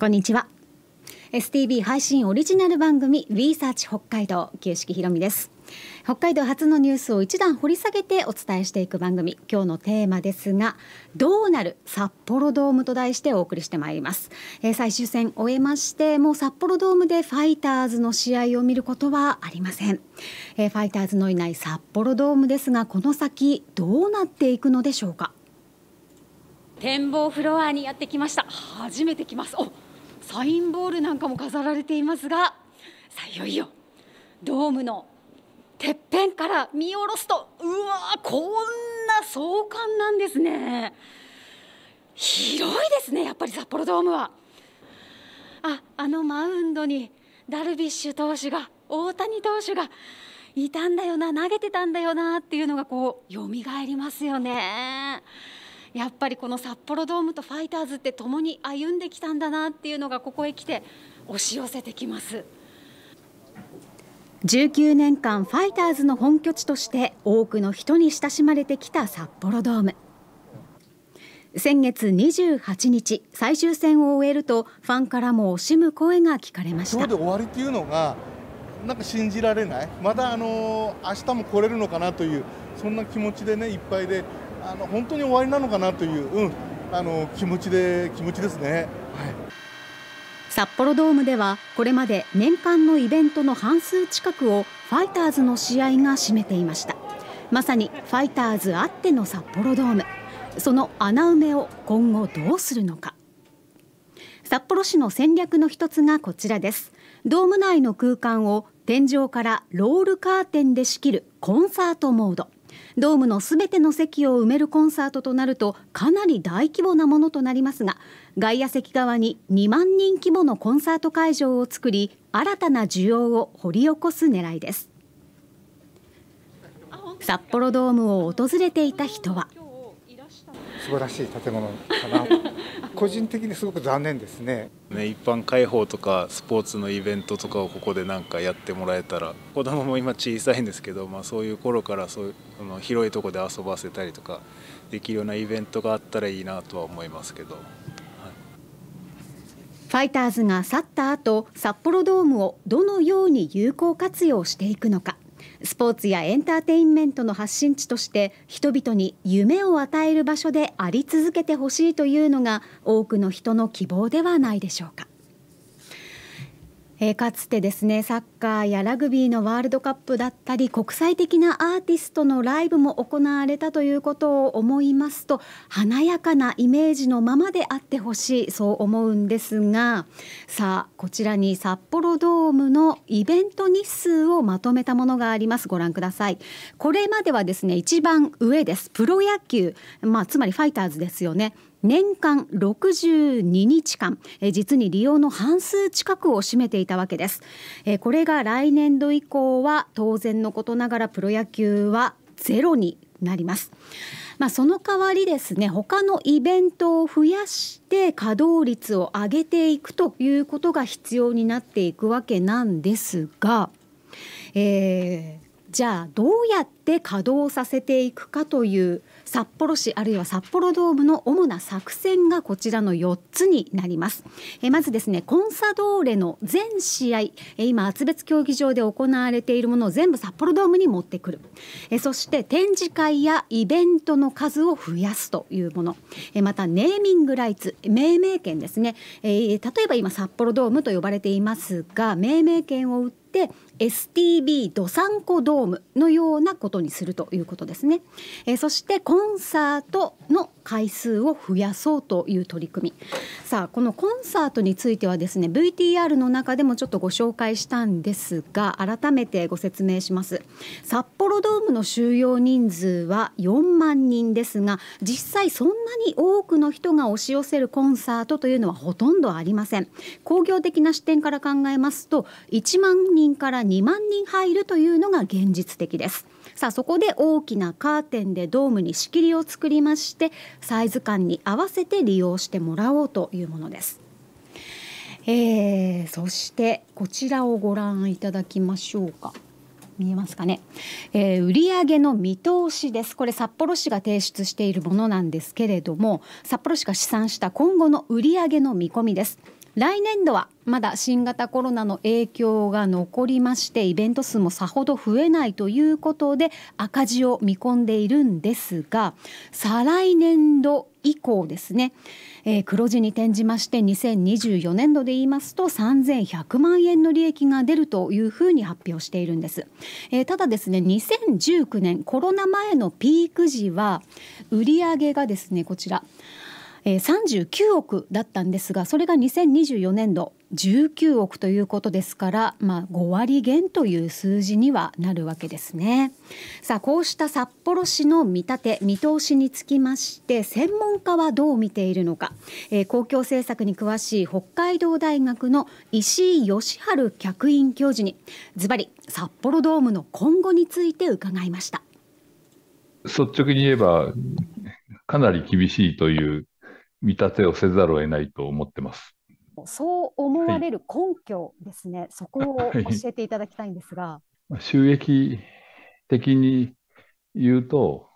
こんにちは STB 配信オリジナル番組 We Search 北海道旧式ひろみです北海道初のニュースを一段掘り下げてお伝えしていく番組今日のテーマですがどうなる札幌ドームと題してお送りしてまいります、えー、最終戦終えましてもう札幌ドームでファイターズの試合を見ることはありません、えー、ファイターズのいない札幌ドームですがこの先どうなっていくのでしょうか展望フロアにやってきました初めて来ますサインボールなんかも飾られていますがさあいよいよドームのてっぺんから見下ろすとうわこんな壮観なんですね広いですねやっぱり札幌ドームはああのマウンドにダルビッシュ投手が大谷投手がいたんだよな投げてたんだよなっていうのがこう蘇りますよね。やっぱりこの札幌ドームとファイターズって共に歩んできたんだなっていうのがここへ来て押し寄せてきます19年間ファイターズの本拠地として多くの人に親しまれてきた札幌ドーム先月28日最終戦を終えるとファンからも惜しむ声が聞かれました今日で終わりっていうのがなんか信じられないまだあの明日も来れるのかなというそんな気持ちでねいっぱいであの本当に終わりなのかなという、うん、あの気持ちで気持ちですね、はい、札幌ドームではこれまで年間のイベントの半数近くをファイターズの試合が占めていましたまさにファイターズあっての札幌ドームその穴埋めを今後どうするのか札幌市の戦略の一つがこちらですドーム内の空間を天井からロールカーテンで仕切るコンサートモードドームのすべての席を埋めるコンサートとなるとかなり大規模なものとなりますが外野席側に2万人規模のコンサート会場を作り新たな需要を掘り起こす狙いです札幌ドームを訪れていた人は素晴らしい建物かな個人的にすごく残念ですねね一般開放とかスポーツのイベントとかをここで何かやってもらえたら子供も今小さいんですけど、まあ、そういう頃からそういうあの広いとこで遊ばせたりとかできるようなイベントがあったらいいなとは思いますけど、はい、ファイターズが去った後札幌ドームをどのように有効活用していくのか。スポーツやエンターテインメントの発信地として人々に夢を与える場所であり続けてほしいというのが多くの人の希望ではないでしょうか。えー、かつてですねサッカーやラグビーのワールドカップだったり国際的なアーティストのライブも行われたということを思いますと華やかなイメージのままであってほしいそう思うんですがさあこちらに札幌ドームのイベント日数をまとめたものがありますご覧くださいこれまではですね一番上ですプロ野球まあつまりファイターズですよね年間62日間実に利用の半数近くを占めていたわけですこれが来年度以降は当然のことながらプロ野球はゼロになります。まあ、その代わりですね他のイベントを増やして稼働率を上げていくということが必要になっていくわけなんですが、えー、じゃあどうやってして稼働させていくかという札幌市あるいは札幌ドームの主な作戦がこちらの4つになりますえまずですねコンサドーレの全試合え今厚別競技場で行われているものを全部札幌ドームに持ってくるえそして展示会やイベントの数を増やすというものえまたネーミングライツ命名権ですねえ例えば今札幌ドームと呼ばれていますが命名権を売って STB ドサンコドームのようなことにするということですね、えー、そしてコンサートの回数を増やそうという取り組みさあこのコンサートについてはですね VTR の中でもちょっとご紹介したんですが改めてご説明します札幌ドームの収容人数は4万人ですが実際そんなに多くの人が押し寄せるコンサートというのはほとんどありません工業的な視点から考えますと1万人から2万人入るというのが現実的ですさあそこで大きなカーテンでドームに仕切りを作りましてサイズ感に合わせて利用してもらおうというものです。えー、そしてこちらをご覧いただきましょうか。見えますかね、えー、売上の見通しですこれ札幌市が提出しているものなんですけれども札幌市が試算した今後の売上の見込みです来年度はまだ新型コロナの影響が残りましてイベント数もさほど増えないということで赤字を見込んでいるんですが再来年度以降ですね、えー、黒字に転じまして2024年度で言いますと3100万円の利益が出るというふうに発表しているんです、えー、ただですね2019年コロナ前のピーク時は売上がですねこちらえ39億だったんですがそれが2024年度19億ということですから、まあ、5割減という数字にはなるわけですね。さあこうした札幌市の見立て見通しにつきまして専門家はどう見ているのか、えー、公共政策に詳しい北海道大学の石井義治客員教授にズバリ札幌ドームの今後について伺いました率直に言えばかなり厳しいという見立てをせざるを得ないと思ってます。そう思われる根拠ですね、はい、そこを教えていただきたいんですが。収益的に言うと、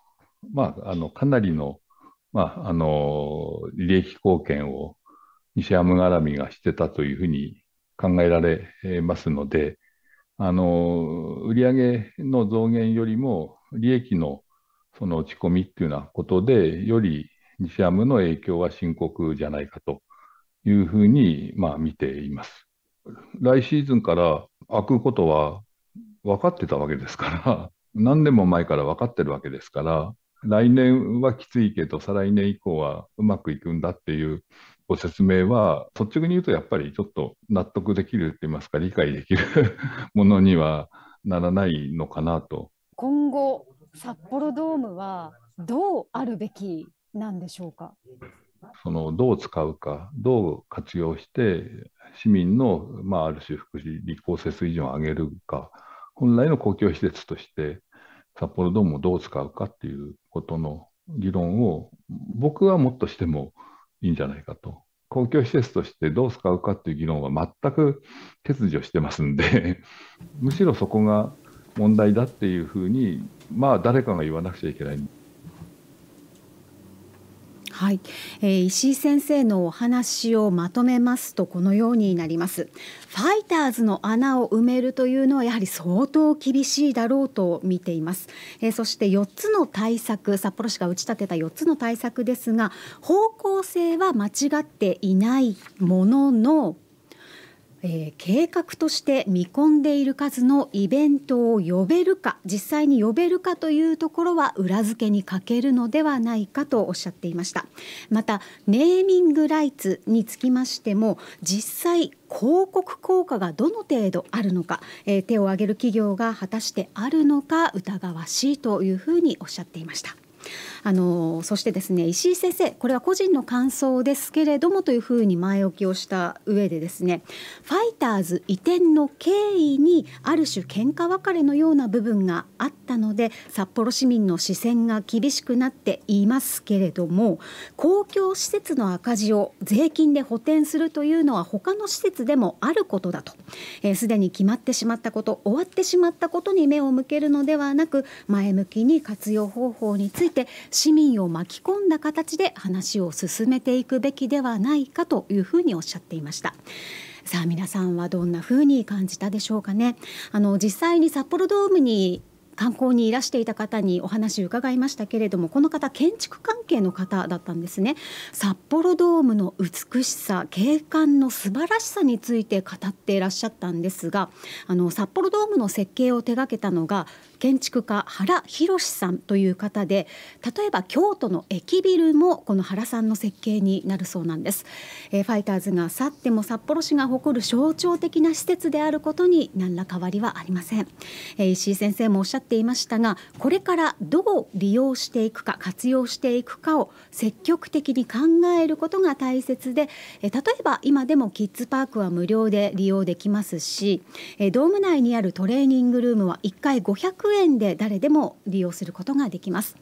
まあ、あのかなりの,、まあ、あの利益貢献を西アム絡みがしてたというふうに考えられますので、あの売上の増減よりも利益のその落ち込みっていうようなことで、より西アムの影響は深刻じゃないかというふうに、まあ、見ています。来シーズンから開くことは分かってたわけですから、何年も前から分かってるわけですから、来年はきついけど、再来年以降はうまくいくんだっていうご説明は、率直に言うとやっぱりちょっと納得できるって言いますか、理解できるものにはならないのかなと。今後、札幌ドームはどうあるべきなんでしょうかそのどう使うか、どう活用して、市民の、まあ、ある種、福祉、立候補水準を上げるか、本来の公共施設として、札幌ドームをどう使うかっていうことの議論を、僕はもっとしてもいいんじゃないかと。公共施設としてどう使うかっていう議論は全く欠如してますんで むしろそこが問題だっていうふうに、まあ、誰かが言わなくちゃいけないはい、えー、石井先生のお話をまとめますとこのようになりますファイターズの穴を埋めるというのはやはり相当厳しいだろうと見ています、えー、そして4つの対策札幌市が打ち立てた4つの対策ですが方向性は間違っていないもののえー、計画として見込んでいる数のイベントを呼べるか実際に呼べるかというところは裏付けに欠けるのではないかとおっしゃっていましたまたネーミングライツにつきましても実際広告効果がどの程度あるのか、えー、手を挙げる企業が果たしてあるのか疑わしいというふうにおっしゃっていました。あのそしてですね石井先生これは個人の感想ですけれどもというふうに前置きをした上でですねファイターズ移転の経緯にある種喧嘩別れのような部分があったので札幌市民の視線が厳しくなっていますけれども公共施設の赤字を税金で補填するというのは他の施設でもあることだとすで、えー、に決まってしまったこと終わってしまったことに目を向けるのではなく前向きに活用方法についてて市民を巻き込んだ形で話を進めていくべきではないかというふうにおっしゃっていました。さあ皆さんはどんな風に感じたでしょうかねあの実際に札幌ドームに観光にいらしていた方にお話を伺いましたけれどもこの方建築関係の方だったんですね札幌ドームの美しさ景観の素晴らしさについて語っていらっしゃったんですがあの札幌ドームの設計を手掛けたのが建築家原宏さんという方で例えば京都の駅ビルもこの原さんの設計になるそうなんです、えー、ファイターズが去っても札幌市が誇る象徴的な施設であることに何ら変わりはありません、えー、石井先生もおっしゃっていましたがこれからどう利用していくか活用していくかを積極的に考えることが大切で、えー、例えば今でもキッズパークは無料で利用できますし、えー、ドーム内にあるトレーニングルームは1回500円円で誰でも利用することができます、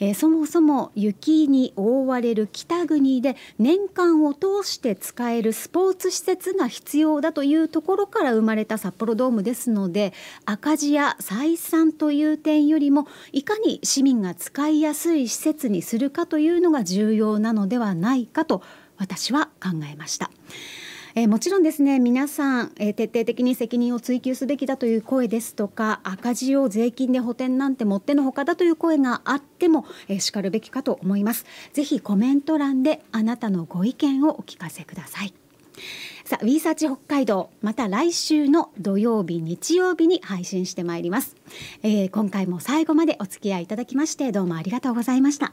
えー、そもそも雪に覆われる北国で年間を通して使えるスポーツ施設が必要だというところから生まれた札幌ドームですので赤字や採算という点よりもいかに市民が使いやすい施設にするかというのが重要なのではないかと私は考えました。えー、もちろんですね皆さん、えー、徹底的に責任を追及すべきだという声ですとか赤字を税金で補填なんてもってのほかだという声があっても、えー、しかるべきかと思いますぜひコメント欄であなたのご意見をお聞かせくださいさあ、ウィーサーチ北海道、また来週の土曜日、日曜日に配信してまいります、えー、今回も最後までお付き合いいただきまして、どうもありがとうございました。